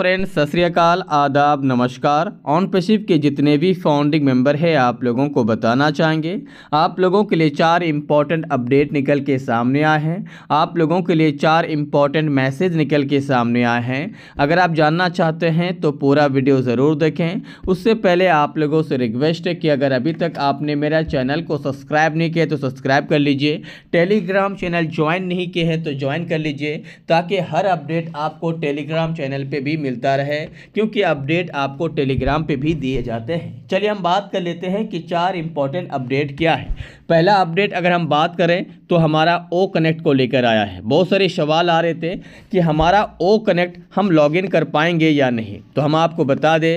friend सत श्रीकाल आदाब नमस्कार ऑन पेशिप के जितने भी फाउंडिंग मेंबर हैं आप लोगों को बताना चाहेंगे आप लोगों के लिए चार इम्पॉर्टेंट अपडेट निकल के सामने आए हैं आप लोगों के लिए चार इम्पॉर्टेंट मैसेज निकल के सामने आए हैं अगर आप जानना चाहते हैं तो पूरा वीडियो ज़रूर देखें उससे पहले आप लोगों से रिक्वेस्ट है कि अगर अभी तक आपने मेरा चैनल को सब्सक्राइब नहीं किया तो सब्सक्राइब कर लीजिए टेलीग्राम चैनल ज्वाइन नहीं किए हैं तो ज्वाइन कर लीजिए ताकि हर अपडेट आपको टेलीग्राम चैनल पर भी मिलता रहे क्योंकि अपडेट आपको टेलीग्राम पे भी दिए जाते हैं चलिए हम बात कर लेते हैं कि चार इंपॉर्टेंट अपडेट क्या है पहला अपडेट अगर हम बात करें तो हमारा ओ कनेक्ट को लेकर आया है बहुत सारे सवाल आ रहे थे कि हमारा ओ कनेक्ट हम लॉगिन कर पाएंगे या नहीं तो हम आपको बता दें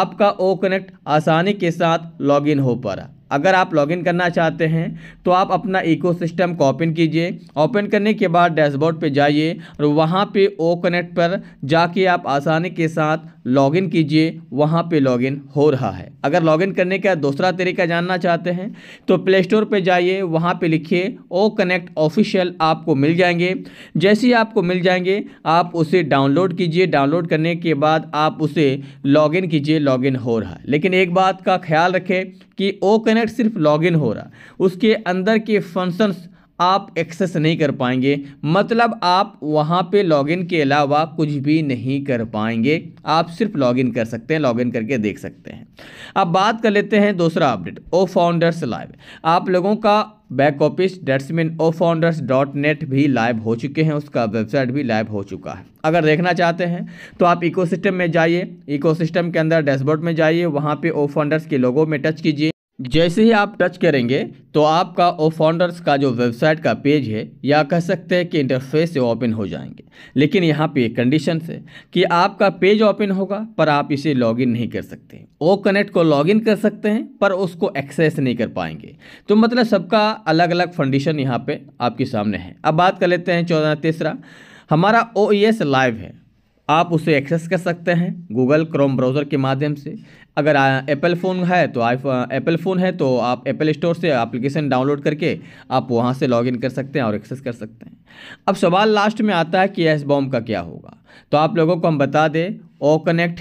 आपका ओ कनेक्ट आसानी के साथ लॉगिन हो पा रहा अगर आप लॉगिन करना चाहते हैं तो आप अपना इकोसिस्टम सिस्टम ओपन कीजिए ओपन करने के बाद डैशबोर्ड पर जाइए और वहाँ पर ओ कनेक्ट पर जाके आप आसानी के साथ लॉगिन कीजिए वहाँ पे लॉगिन हो रहा है अगर लॉगिन करने का दूसरा तरीका जानना चाहते हैं तो प्ले स्टोर पर जाइए वहाँ पे लिखिए ओ कनेक्ट ऑफिशियल आपको मिल जाएंगे जैसे ही आपको मिल जाएंगे आप उसे डाउनलोड कीजिए डाउनलोड करने के बाद आप उसे लॉगिन कीजिए लॉगिन हो रहा है लेकिन एक बात का ख्याल रखें कि ओ कनेक्ट सिर्फ लॉगिन हो रहा उसके अंदर के फंक्शंस आप एक्सेस नहीं कर पाएंगे मतलब आप वहाँ पे लॉगिन के अलावा कुछ भी नहीं कर पाएंगे आप सिर्फ लॉगिन कर सकते हैं लॉगिन करके देख सकते हैं अब बात कर लेते हैं दूसरा अपडेट ओ फाउंडर्स लाइव आप लोगों का बैक ऑफिस डेट्समिन ओ फाउंडर्स डॉट नेट भी लाइव हो चुके हैं उसका वेबसाइट भी लाइव हो चुका है अगर देखना चाहते हैं तो आप इकोसिस्टम में जाइए इकोसिस्टम के अंदर डैशबोर्ड में जाइए वहाँ पे ओ फाउंडर्स के लोगों में टच कीजिए जैसे ही आप टच करेंगे तो आपका ओ फाउंडर्स का जो वेबसाइट का पेज है या कह सकते हैं कि इंटरफेस से ओपन हो जाएंगे लेकिन यहाँ पे एक कंडीशन है कि आपका पेज ओपन होगा पर आप इसे लॉगिन नहीं कर सकते ओ कनेक्ट को लॉगिन कर सकते हैं पर उसको एक्सेस नहीं कर पाएंगे तो मतलब सबका अलग अलग फंडीशन यहाँ पर आपके सामने है अब बात कर लेते हैं चौदह तीसरा हमारा ओ लाइव e है आप उसे एक्सेस कर सकते हैं गूगल क्रोम ब्राउज़र के माध्यम से अगर एप्पल फ़ोन है तो आई एप्पल फ़ोन है तो आप एप्पल स्टोर से एप्लीकेशन डाउनलोड करके आप वहाँ से लॉगिन कर सकते हैं और एक्सेस कर सकते हैं अब सवाल लास्ट में आता है कि एस बॉम का क्या होगा तो आप लोगों को हम बता दें ओ कनेक्ट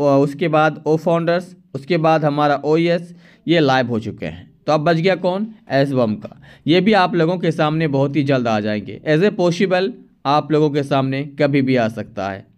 उसके बाद ओ फाउंडर्स उसके बाद हमारा ओ e ये लाइव हो चुके हैं तो अब बच गया कौन एस बम का ये भी आप लोगों के सामने बहुत ही जल्द आ जाएंगे एज ए पॉसिबल आप लोगों के सामने कभी भी आ सकता है